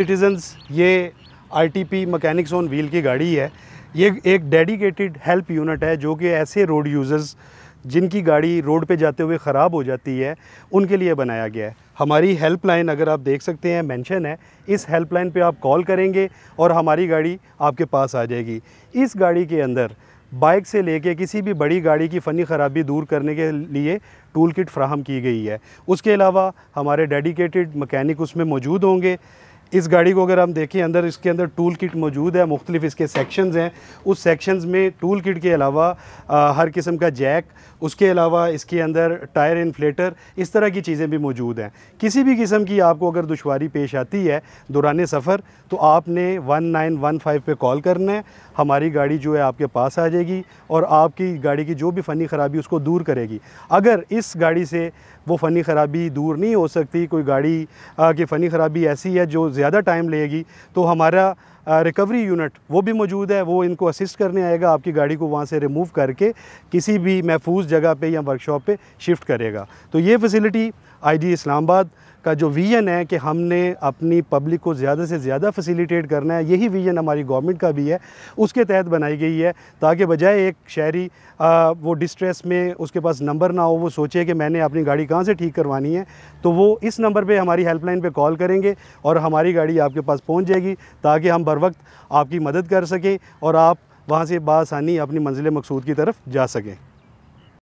citizens ये P mechanics on wheel की गाड़ी है ये एक डेडिकेटेड हेल्प यूनिट है जो कि ऐसे रोड यूज़र्स जिनकी गाड़ी रोड पे जाते हुए ख़राब हो जाती है उनके लिए बनाया गया है हमारी हेल्पलाइन अगर आप देख सकते हैं मेंशन है इस हेल्पलाइन पे आप कॉल करेंगे और हमारी गाड़ी आपके पास आ जाएगी इस गाड़ी के अंदर बाइक से लेके किसी भी बड़ी गाड़ी की फ़नी ख़राबी दूर करने के लिए टूल किट फ्राहम की गई है उसके अलावा हमारे डेडिकेटेड मकैनिक उसमें मौजूद होंगे इस गाड़ी को अगर हम देखें अंदर इसके अंदर टूल किट मौजूद है मुख्तलिफ इसके सेक्शंस हैं उस सेक्शंस में टूल किट के अलावा आ, हर किस्म का जैक उसके अलावा इसके अंदर टायर इन्फ्लेटर इस तरह की चीज़ें भी मौजूद हैं किसी भी किस्म की आपको अगर दुशारी पेश आती है दौरान सफ़र तो आपने वन नाइन वन फाइव पर कॉल करना है हमारी गाड़ी जो है आपके पास आ जाएगी और आपकी गाड़ी की जो भी फ़नी ख़राबी उसको दूर करेगी अगर इस गाड़ी से वो फ़नी ख़राबी दूर नहीं हो सकती कोई गाड़ी की फ़नी ख़राबी ऐसी है जो ज़्यादा टाइम लेगी तो हमारा रिकवरी यूनिट वो भी मौजूद है वो इनको असिस्ट करने आएगा आपकी गाड़ी को वहाँ से रिमूव करके किसी भी महफूज जगह पे या वर्कशॉप पे शिफ्ट करेगा तो ये फैसिलिटी आईजी इस्लामाबाद का जो विजन है कि हमने अपनी पब्लिक को ज़्यादा से ज़्यादा फैसिलिटेट करना है यही विजन हमारी गवर्नमेंट का भी है उसके तहत बनाई गई है ताकि बजाय एक शहरी आ, वो डिस्ट्रेस में उसके पास नंबर ना हो वो सोचे कि मैंने अपनी गाड़ी कहाँ से ठीक करवानी है तो वो इस नंबर पर हमारी हेल्पलाइन पर कॉल करेंगे और हमारी गाड़ी आपके पास पहुँच जाएगी ताकि हम बर वक्त आपकी मदद कर सकें और आप वहाँ से बासानी अपनी मंजिल मकसूद की तरफ जा सकें